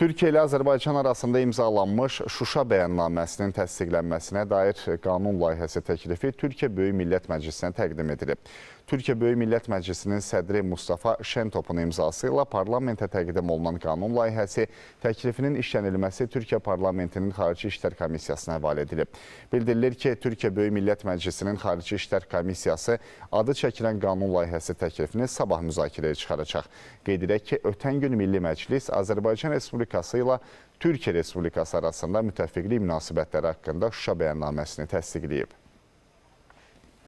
Türkiyə ilə Azərbaycan arasında imzalanmış Şuşa bəyannaməsinin təsdiqlənməsinə dair qanun layihəsi təklifi Türkiyə Böyük Millət Məclisinə təqdim edilib. Türkiyə Böyük Millət Məclisinin sədri Mustafa Şentopun imzası ilə parlamentə təqdim olunan qanun layihəsi təklifinin işlənilməsi Türkiyə Parlamentinin Xarici İşlər Komissiyasına həval edilib. Bildirilir ki, Türkiyə Böyük Millət Məclisinin Xarici İşlər Komissiyası adı çəkilən qanun layihəsi təklifini sabah müzakirəyə çıxaracaq. Qeyd edək ki, ötən gün Milli Məclis Azərbaycan Respublikası Respublikası ilə Türkiyə Respublikası arasında müttəfiqlik münasibətləri haqqında Şuşa bəyannaməsini təsdiqləyib.